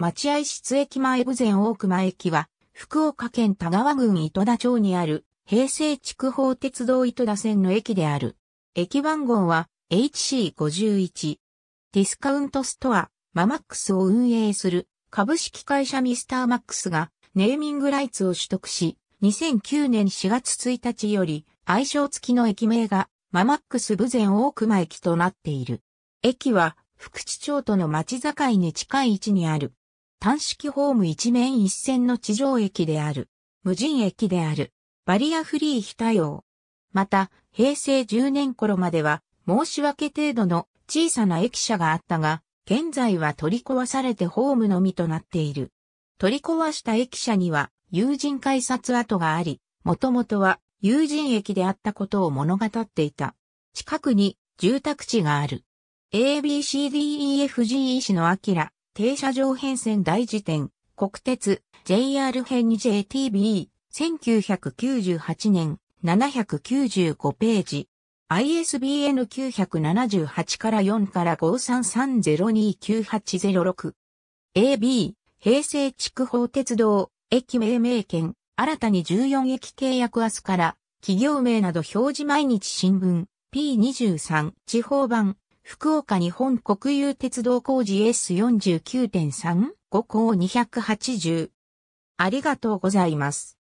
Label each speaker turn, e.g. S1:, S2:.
S1: 待合室駅前部前大熊駅は、福岡県田川郡糸田町にある、平成筑豊鉄道糸田線の駅である。駅番号は HC51。ディスカウントストア、ママックスを運営する株式会社ミスターマックスがネーミングライツを取得し、2009年4月1日より愛称付きの駅名がママックス部前大熊駅となっている。駅は福知町との町境に近い位置にある。単式ホーム一面一線の地上駅である。無人駅である。バリアフリー非対応。また、平成10年頃までは、申し訳程度の小さな駅舎があったが、現在は取り壊されてホームのみとなっている。取り壊した駅舎には、友人改札跡があり、もともとは友人駅であったことを物語っていた。近くに住宅地がある。ABCDEFG e 師のアキラ、停車場変遷大辞典、国鉄、JR 編 JTB、1998年、795ページ。ISBN 978から4から53302980 6AB、平成築法鉄道、駅命名権、新たに14駅契約明日から、企業名など表示毎日新聞、P23、地方版、福岡日本国有鉄道工事 S49.3 5項280。ありがとうございます。